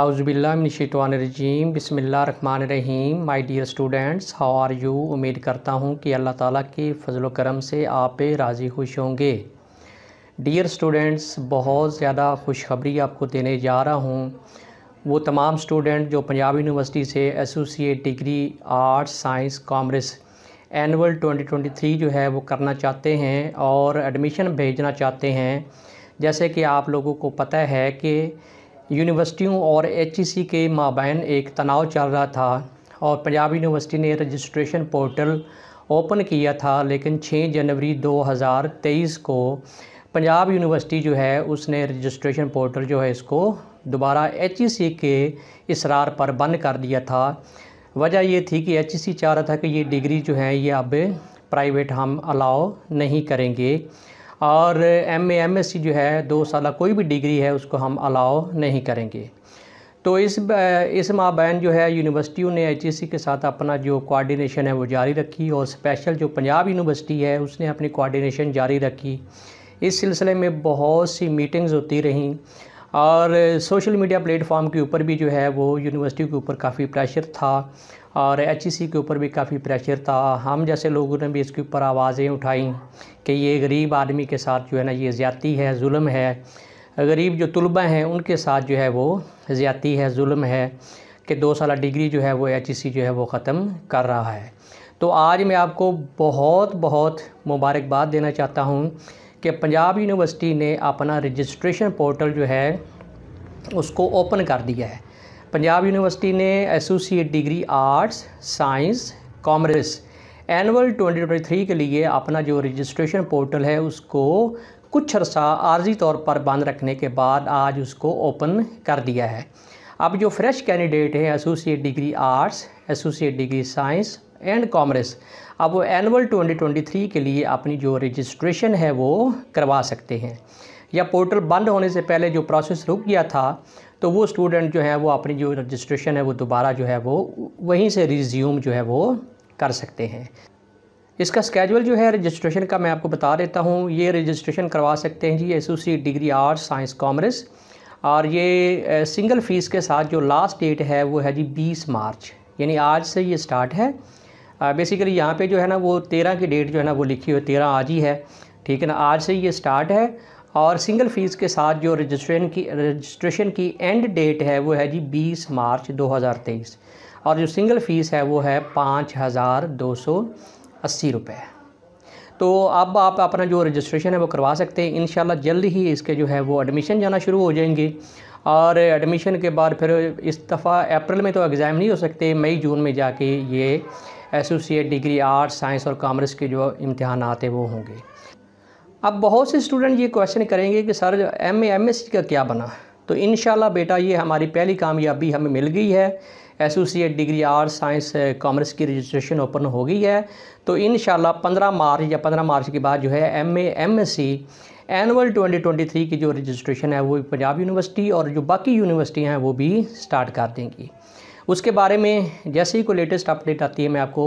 आउज़बिल्लाशवानरजीम रहीम my dear students how are you उम्मीद करता हूँ कि अल्लाह ताला के फजल करम से आप राज़ी खुश होंगे डियर स्टूडेंट्स बहुत ज़्यादा खुशखबरी आपको देने जा रहा हूँ वो तमाम स्टूडेंट जो पंजाब यूनिवर्सिटी से associate degree arts science commerce annual 2023 जो है वो करना चाहते हैं और एडमिशन भेजना चाहते हैं जैसे कि आप लोगों को पता है कि यूनिवर्सिटियों और एच के माबैन एक तनाव चल रहा था और पंजाब यूनिवर्सिटी ने रजिस्ट्रेशन पोर्टल ओपन किया था लेकिन 6 जनवरी 2023 को पंजाब यूनिवर्सिटी जो है उसने रजिस्ट्रेशन पोर्टल जो है इसको दोबारा एच के इसरार पर बंद कर दिया था वजह ये थी कि एच चाह रहा था कि ये डिग्री जो है ये अब प्राइवेट हम अलाउ नहीं करेंगे और M A M S C जो है दो साल कोई भी डिग्री है उसको हम अलाउ नहीं करेंगे तो इस इस माबैन जो है यूनिवर्सिटियों ने एच के साथ अपना जो कोऑर्डिनेशन है वो जारी रखी और स्पेशल जो पंजाब यूनिवर्सिटी है उसने अपनी कोऑर्डिनेशन जारी रखी इस सिलसिले में बहुत सी मीटिंग्स होती रहीं और सोशल मीडिया प्लेटफॉर्म के ऊपर भी जो है वो यूनिवर्सिटी के ऊपर काफ़ी प्रेशर था और एच के ऊपर भी काफ़ी प्रेशर था हम जैसे लोगों ने भी इसके ऊपर आवाज़ें उठाई कि ये गरीब आदमी के साथ जो है ना ये ज़्यादी है जुल्म है गरीब जो तलबा हैं उनके साथ जो है वो ज्यादी है जुल्म है कि दो साल डिग्री जो है वो एच जो है वो ख़त्म कर रहा है तो आज मैं आपको बहुत बहुत मुबारकबाद देना चाहता हूँ कि पंजाब यूनिवर्सिटी ने अपना रजिस्ट्रेशन पोर्टल जो है उसको ओपन कर दिया है पंजाब यूनिवर्सिटी ने associate degree arts science commerce annual 2023 के लिए अपना जो रजिस्ट्रेशन पोर्टल है उसको कुछ अरसा आर्जी तौर पर बंद रखने के बाद आज उसको ओपन कर दिया है अब जो फ्रेश कैंडिडेट हैं associate degree arts associate degree science and commerce अब वो एनअल 2023 के लिए अपनी जो रजिस्ट्रेशन है वो करवा सकते हैं या पोर्टल बंद होने से पहले जो प्रोसेस रुक गया था तो वो स्टूडेंट जो है वो अपनी जो रजिस्ट्रेशन है वो दोबारा जो है वो वहीं से रिज्यूम जो है वो कर सकते हैं इसका स्केजुअल जो है रजिस्ट्रेशन का मैं आपको बता देता हूँ ये रजिस्ट्रेशन करवा सकते हैं जी associate degree arts science commerce और ये सिंगल फ़ीस के साथ जो लास्ट डेट है वो है जी 20 मार्च यानी आज से ये स्टार्ट है बेसिकली यहाँ पे जो है ना वो तेरह की डेट जो है ना वो लिखी हुई तेरह आज ही है ठीक है ना आज से ये स्टार्ट है और सिंगल फ़ीस के साथ जो रजिस्ट्रेशन की रजिस्ट्रेशन की एंड डेट है वो है जी बीस मार्च दो और जो सिंगल फ़ीस है वो है पाँच हज़ार दो सौ अस्सी रुपये तो अब आप अपना जो रजिस्ट्रेशन है वो करवा सकते हैं इन जल्द ही इसके जो है वो एडमिशन जाना शुरू हो जाएंगे और एडमिशन के बाद फिर इस दफ़ा अप्रैल में तो एग्ज़ाम नहीं हो सकते मई जून में जाके ये एसोसिएट डिग्री आर्ट्स साइंस और कॉमर्स के जो इम्तहान आते वो होंगे अब बहुत से स्टूडेंट ये क्वेश्चन करेंगे कि सर एम एम एस का क्या बना तो इन बेटा ये हमारी पहली कामयाबी हमें मिल गई है associate degree arts science commerce की रजिस्ट्रेशन ओपन हो गई है तो इन 15 मार्च या 15 मार्च के बाद जो है M M S C annual three की जो रजिस्ट्रेशन है वो पंजाब यूनिवर्सिटी और जो बाकी यूनिवर्सिटी हैं वो भी स्टार्ट कर देंगी उसके बारे में जैसे ही कोई लेटेस्ट अपडेट आती है मैं आपको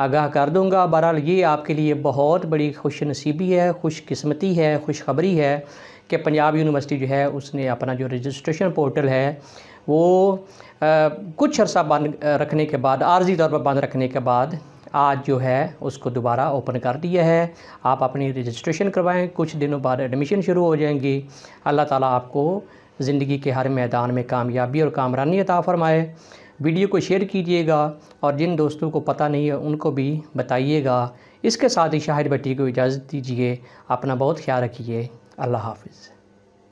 आगाह कर दूंगा बहरहाल ये आपके लिए बहुत बड़ी खुश नसीबी है खुशकस्मती है खुशखबरी है कि पंजाब यूनिवर्सिटी जो है उसने अपना जो रजिस्ट्रेशन पोर्टल है वो आ, कुछ अरसा बंद रखने के बाद आर्जी तौर पर बंद रखने के बाद आज जो है उसको दोबारा ओपन कर दिया है आप अपनी रजिस्ट्रेशन करवाएं कुछ दिनों बाद एडमिशन शुरू हो जाएंगी अल्लाह ताला आपको ज़िंदगी के हर मैदान में कामयाबी और कामरानी अता फ़रमाए वीडियो को शेयर कीजिएगा और जिन दोस्तों को पता नहीं है उनको भी बताइएगा इसके साथ ही शाहिर भट्टी को इजाज़त दीजिए अपना बहुत ख्याल रखिए अल्लाह हाफिज़